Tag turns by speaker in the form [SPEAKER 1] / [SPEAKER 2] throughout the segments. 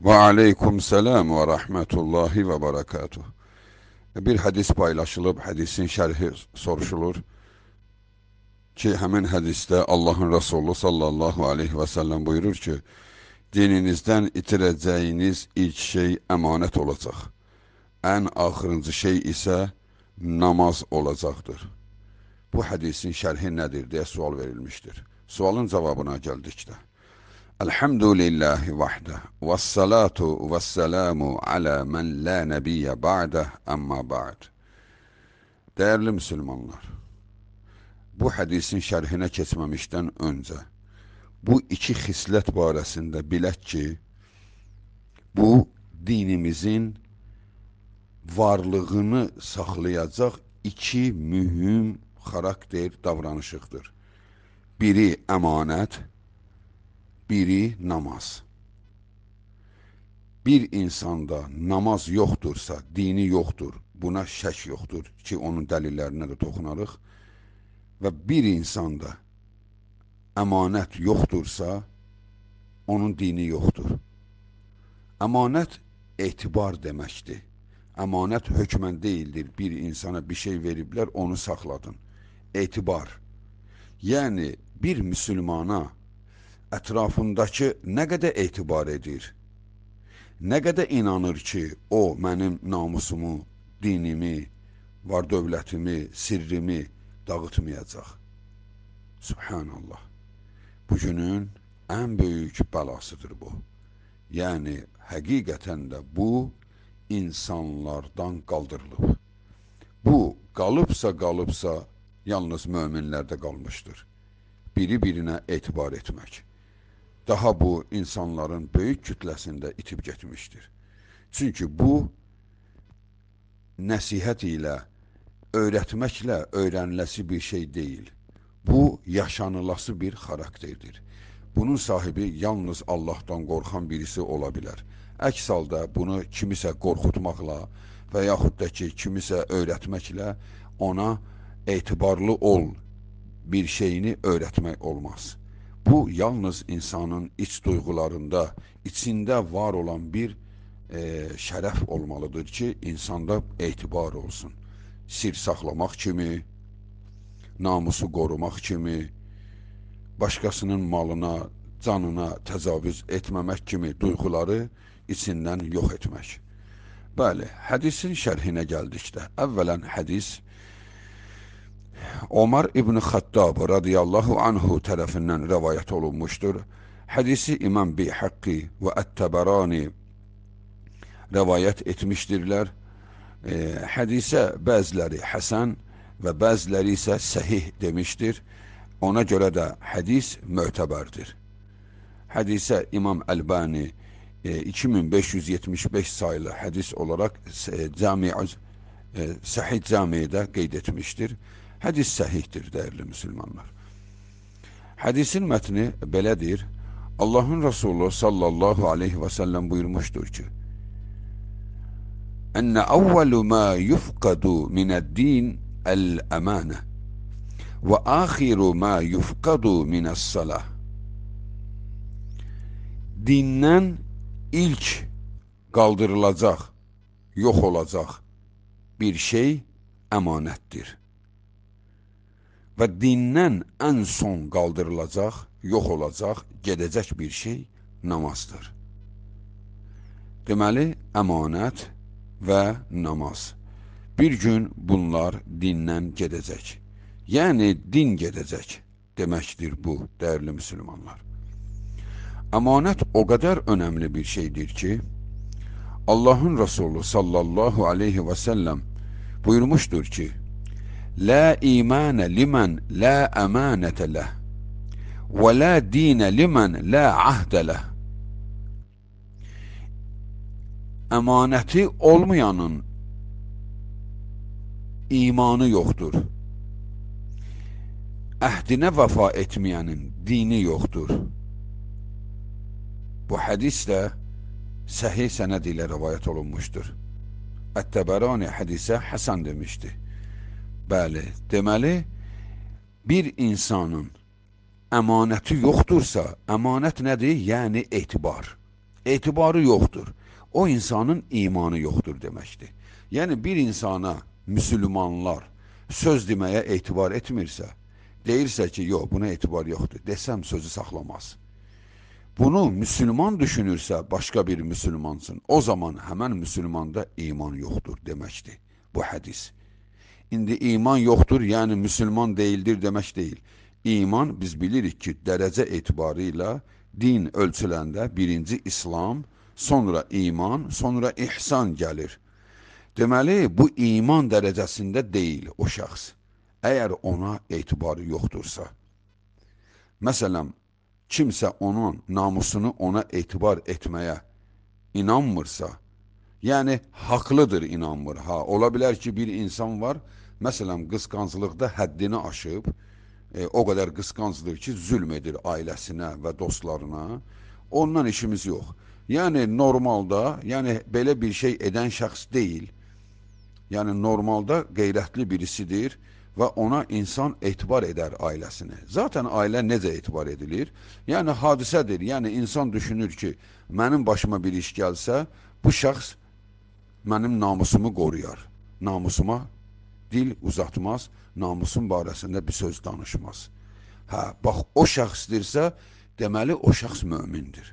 [SPEAKER 1] Ve aleyküm selam ve rahmetullahi ve berekatuh. Bir hədis paylaşılıb, hədisin şərhi soruşulur ki, həmin hədisdə Allahın Rasulü sallallahu aleyhi ve sellem buyurur ki, dininizdən itirəcəyiniz ilk şey əmanət olacaq. Ən axırıncı şey isə namaz olacaqdır. Bu hədisin şərhi nədir deyə sual verilmişdir. Sualın cavabına gəldikdə. الحمد لله وحده والصلاة والسelamu ala men la nebiye ba'de amma ba'd. Değerli Müslümanlar, bu hədisin şərhinə keçməmişdən öncə bu iki xislət barəsində bilək ki, bu dinimizin varlığını saxlayacaq iki mühüm xarakter davranışıqdır. Biri əmanət, Biri namaz. Bir insanda namaz yoxdursa, dini yoxdur, buna şək yoxdur ki, onun dəlillərinə də toxunarıq. Və bir insanda əmanət yoxdursa, onun dini yoxdur. Əmanət etibar deməkdir. Əmanət hökmən deyildir. Bir insana bir şey veriblər, onu saxladın. Etibar. Yəni, bir müsülmana ətrafındakı nə qədər etibar edir? Nə qədər inanır ki, o mənim namusumu, dinimi, var dövlətimi, sirrimi dağıtmayacaq? Subhanallah. Bu günün ən böyük bəlasıdır bu. Yəni, həqiqətən də bu, insanlardan qaldırılıb. Bu, qalıbsa qalıbsa, yalnız möminlərdə qalmışdır. Biri-birinə etibar etmək daha bu insanların böyük kütləsində itib getmişdir. Çünki bu nəsihət ilə, öyrətməklə öyrəniləsi bir şey deyil. Bu yaşanılası bir xarakterdir. Bunun sahibi yalnız Allahdan qorxan birisi ola bilər. Əks halda bunu kimisə qorxutmaqla və yaxud da ki, kimisə öyrətməklə ona etibarlı ol bir şeyini öyrətmək olmaz.'' Bu yalnız insanın iç duyğularında, içində var olan bir e, şərəf olmalıdır ki, insanda etibar olsun. Sir saxlamaq kimi, namusu qorumaq kimi, başqasının malına, canına təcavüz etməmək kimi duyğuları içindən yox etmək. Bəli, hədisin şərhinə gəldikdə, əvvələn hədis Omar İbn Xattab radiyallahu anhu tərəfindən rəvayət olunmuşdur. Hədisi İmam Bihəqqi və Ət-Təbərani rəvayət etmişdirlər. E, hədisə bəziləri Həsən və bəziləri isə səhih demişdir. Ona görə də hədis mötəbərdir. Hədisə İmam Əlbani e, 2575 saylı hədis olaraq e, Cami e, Səhih Camidə qeyd etmişdir. Hədis səhihdir, dəyərli müsəlmanlar. Hədisin mətni belədir. Allahın Resulü sallallahu aleyhi və səlləm buyurmuşdur ki, Ənə əvvəlu mə yufqadu minəd-din əl-əmənə və axiru mə yufqadu minəs-salah. Dindən ilk qaldırılacaq, yox olacaq bir şey əmanətdir və dindən ən son qaldırılacaq, yox olacaq, gedəcək bir şey namazdır. Deməli, əmanət və namaz. Bir gün bunlar dindən gedəcək. Yəni, din gedəcək deməkdir bu, dəyərli müsəlmanlar. Əmanət o qədər önəmli bir şeydir ki, Allahın Resulü sallallahu aleyhi və səlləm buyurmuşdur ki, La imane limen la emanete leh ve la dine limen la ahde leh emaneti olmayanın imanı yoktur. Əhdinə vəfa etmeyenin dini yoktur. Bu hadis de sahih sənəd ilə rivayət olunmuşdur. Ət-Təbərani hədisə Həsən Bəli, deməli bir insanın əmanəti yoxdursa, əmanət nədir? Yəni etibar. Etibarı yoxdur. O insanın imanı yoxdur deməkdir. Yəni bir insana müsəlmanlar söz deməyə etibar etmirsə, deyirsə ki, yox, buna etibar yoxdur, desəm sözü saxlamaz. Bunu müsəlman düşünürsə, başqa bir müsəlmansın. O zaman həmin müsəlmanda iman yoxdur deməkdir bu hədis. İndi iman yoxdur, yəni müsəlman deyildir demək deyil. İman biz bilirik ki, dərəcə etibarilə din ölçüləndə birinci İslam, sonra iman, sonra ihsan gəlir. Deməli, bu iman dərəcəsində deyil o şəxs. Əgər ona etibarı yoxdursa. Məsələn, kimsə onun namusunu ona etibar etməyə inanmırsa, yəni haqlıdır inanmır. Ha, ola bilər ki, bir insan var, Məsələn, qısqanclıqda həddini aşıb, e, o qədər qısqancdır ki, zülm edir ailəsinə və dostlarına. Ondan işimiz yox. Yəni normalda, yəni belə bir şey edən şəxs deyil. Yəni normalda qeyrətli birisidir və ona insan etibar edər ailəsini. Zaten ailə necə etibar edilir? Yəni hadisədir. Yəni insan düşünür ki, mənim başıma bir iş gəlsə, bu şəxs mənim namusumu qoruyar, namusuma dil uzatmaz, namusun barəsində bir söz danışmaz. Hə, bax o şəxsdirsə, deməli o şəxs mömindir.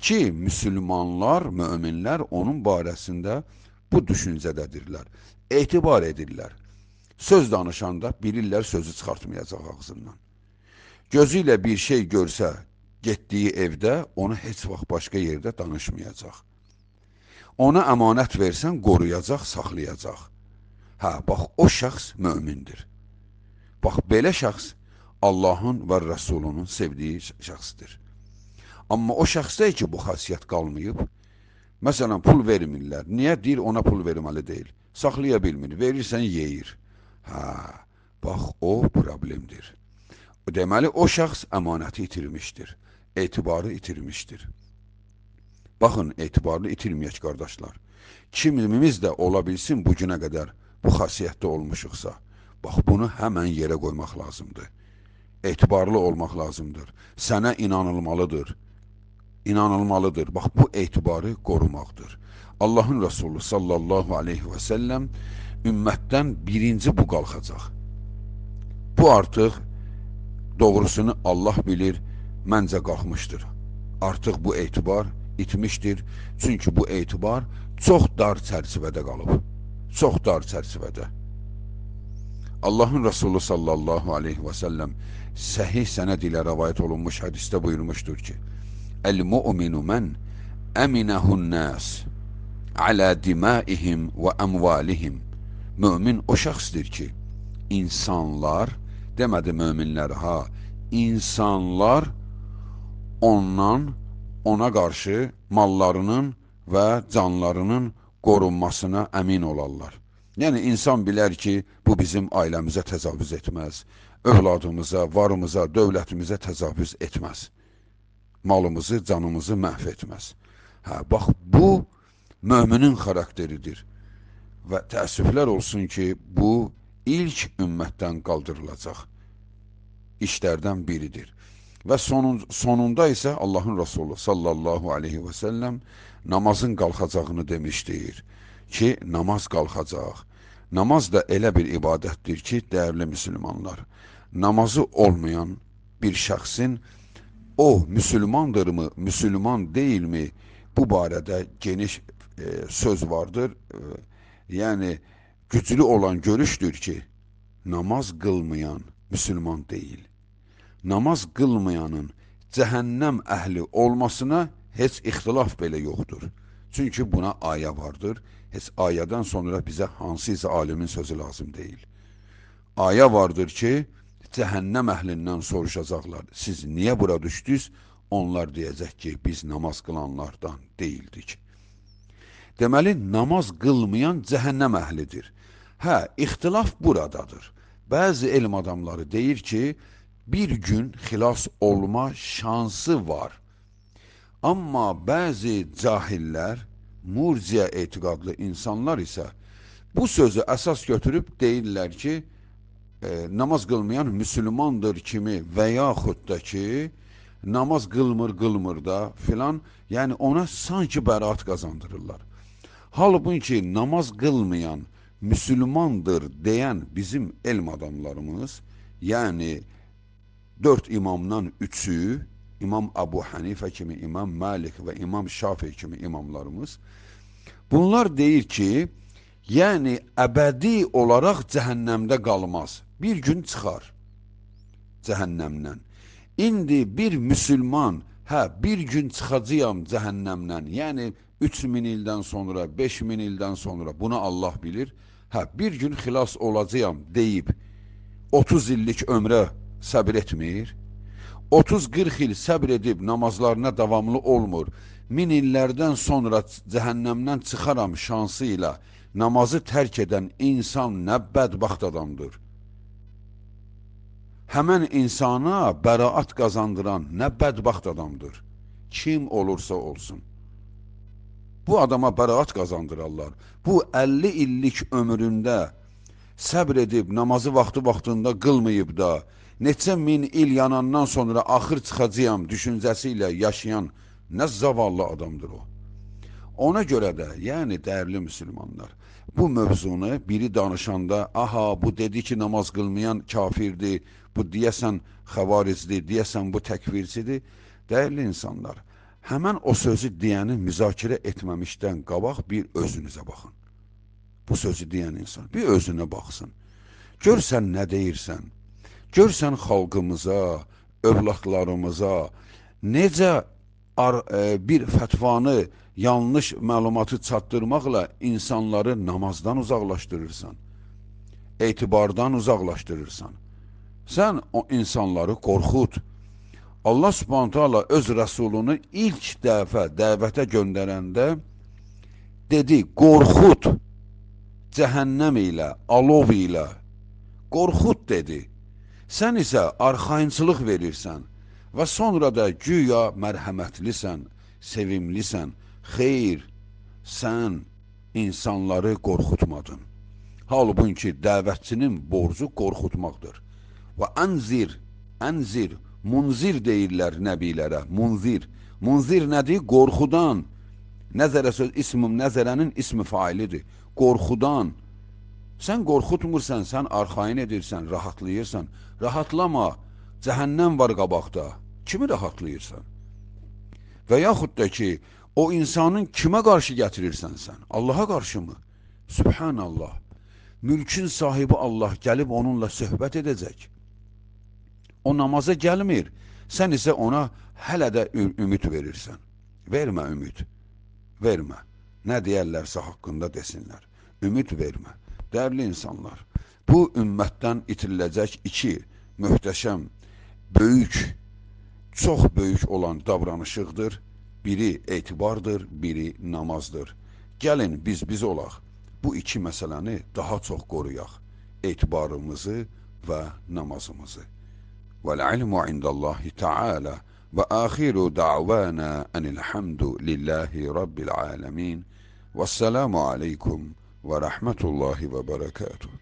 [SPEAKER 1] Ki, müsəlmanlar, möminlər onun barəsində bu düşüncədədirlər. Etibar edirlər. Söz danışanda bilirlər sözü çıxartmayacaq ağzından. Gözü ilə bir şey görsə, getdiyi evdə onu heç vaxt başqa yerdə danışmayacaq. Ona əmanət versən, qoruyacaq, saxlayacaq. Hə, bax, o şəxs mömindir. Bax, belə şəxs Allahın və Rəsulunun sevdiyi şəxsdir. Amma o şəxsdə ki, bu xasiyyət qalmayıb, məsələn, pul vermirlər. Niyə? Deyir, ona pul verməli deyil. Saxlaya bilmir, verirsən, yeyir. Hə, bax, o problemdir. Deməli, o şəxs əmanəti itirmişdir, etibarı itirmişdir. Baxın, etibarını itirməyək, qardaşlar. Kimimiz də ola bilsin bugünə qədər, bu xasiyyətdə olmuşuqsa, bax bunu həmən yerə qoymaq lazımdır. Etibarlı olmaq lazımdır. Sənə inanılmalıdır. İnanılmalıdır. Bax bu etibarı qorumaqdır. Allahın Rəsulu sallallahu aleyhi və səlləm ümmətdən birinci bu qalxacaq. Bu artıq doğrusunu Allah bilir, məncə qalxmışdır. Artıq bu etibar itmişdir, çünki bu etibar çox dar çərçivədə qalıb çox dar çərçivədə. Allahın Rasulü sallallahu aleyhi və səlləm səhih sənəd ilə rəvayət olunmuş hədistə buyurmuşdur ki, Əl-mu'minu mən əminəhun nəs alə dimaihim və əmvalihim Mömin o şəxsdir ki, insanlar, demədi möminlər ha, insanlar ondan, ona qarşı mallarının və canlarının qorunmasına əmin olarlar. Yəni, insan bilər ki, bu bizim ailəmizə təzavüz etməz, övladımıza, varımıza, dövlətimizə təzavüz etməz, malımızı, canımızı məhv etməz. Hə, bax, bu möminin xarakteridir və təəssüflər olsun ki, bu ilk ümmətdən qaldırılacaq işlərdən biridir və sonun, sonunda isə Allahın Rasulü sallallahu aleyhi və səlləm namazın qalxacağını demişdir ki, namaz qalxacaq. Namaz da elə bir ibadətdir ki, dəyərli müsəlmanlar, namazı olmayan bir şəxsin o müsəlmandırmı, müsəlman deyilmi bu barədə geniş e, söz vardır. E, yəni güclü olan görüşdür ki, namaz qılmayan müsəlman deyil namaz qılmayanın cəhənnəm əhli olmasına heç ixtilaf belə yoxdur. Çünki buna ayə vardır. Heç ayədən sonra bizə hansısa alimin sözü lazım deyil. Ayə vardır ki, cəhənnəm əhlindən soruşacaqlar. Siz niyə bura düşdünüz? Onlar deyəcək ki, biz namaz qılanlardan deyildik. Deməli, namaz qılmayan cəhənnəm əhlidir. Hə, ixtilaf buradadır. Bəzi elm adamları deyir ki, bir gün xilas olma şansı var. Amma bəzi cahillər, murciyə etiqadlı insanlar isə bu sözü əsas götürüb deyirlər ki, e, namaz qılmayan müsəlmandır kimi və yaxud da ki, namaz qılmır, qılmır da filan, yəni ona sanki bəraət qazandırırlar. Halbuki namaz qılmayan müsəlmandır deyən bizim elm adamlarımız, yəni dörd imamdan üçü, İmam Abu Hanifə kimi, İmam Malik və İmam Şafi kimi imamlarımız, bunlar deyir ki, yəni əbədi olaraq cəhənnəmdə qalmaz, bir gün çıxar cəhənnəmdən. İndi bir müsülman, hə, bir gün çıxacaqam cəhənnəmdən, yəni 3000 ildən sonra, 5000 ildən sonra, bunu Allah bilir, hə, bir gün xilas olacaqam deyib, 30 illik ömrə səbir etmir? 30-40 il səbr edib namazlarına davamlı olmur. Min illərdən sonra cəhənnəmdən çıxaram şansı ilə namazı tərk edən insan nə bədbaxt adamdır. Həmən insana bəraat qazandıran nə bədbaxt adamdır. Kim olursa olsun. Bu adama bəraat qazandırarlar. Bu 50 illik ömründə səbr edib namazı vaxtı vaxtında qılmayıb da, neçə min il yanandan sonra axır çıxacağım düşüncəsi ilə yaşayan nə zavallı adamdır o. Ona görə də, yəni dəyərli müsəlmanlar, bu mövzunu biri danışanda, aha bu dedi ki, namaz qılmayan kafirdir, bu deyəsən xəvaricdir, deyəsən bu təkvirçidir. Dəyərli insanlar, həmən o sözü deyəni müzakirə etməmişdən qabaq bir özünüzə baxın. Bu sözü deyən insan bir özünə baxsın. Gör sən nə deyirsən. Görsən xalqımıza, övladlarımıza necə ar, ə, e, bir fətvanı, yanlış məlumatı çatdırmaqla insanları namazdan uzaqlaşdırırsan, etibardan uzaqlaşdırırsan. Sən o insanları qorxut. Allah Subhanahu öz rəsulunu ilk dəfə dəvətə göndərəndə dedi: "Qorxut cəhənnəm ilə, alov ilə qorxut" dedi. Sən isə arxayınçılıq verirsən və sonra da güya mərhəmətlisən, sevimlisən. Xeyr, sən insanları qorxutmadın. Halbuki dəvətçinin borcu qorxutmaqdır. Və ənzir, ənzir, munzir deyirlər nəbilərə, munzir. Munzir nədir? Qorxudan. Nəzərə söz ismim, nəzərənin ismi failidir. Qorxudan, qorxudan Sən qorxutmursan, sən arxain edirsən, rahatlayırsan. Rahatlama, cəhənnəm var qabaqda. Kimi rahatlayırsan? Və yaxud da ki, o insanın kimə qarşı gətirirsən sən? Allaha qarşı mı? Subhanallah. Mülkün sahibi Allah gəlib onunla söhbət edəcək. O namaza gəlmir. Sən isə ona hələ də ümid verirsən. Vermə ümid. Vermə. Nə deyərlərsə haqqında desinlər. Ümid vermə. Dəyərli insanlar, bu ümmətdən itiriləcək iki möhtəşəm, böyük, çox böyük olan davranışıqdır. Biri etibardır, biri namazdır. Gəlin biz biz olaq. Bu iki məsələni daha çox qoruyaq. Etibarımızı və namazımızı. Vəl-ilmu indallahi ta'ala və axiru da'vana enilhamdu lillahi rabbil aləmin. Vəssalamu aleykum. ve rahmetullahi ve berekatuhu.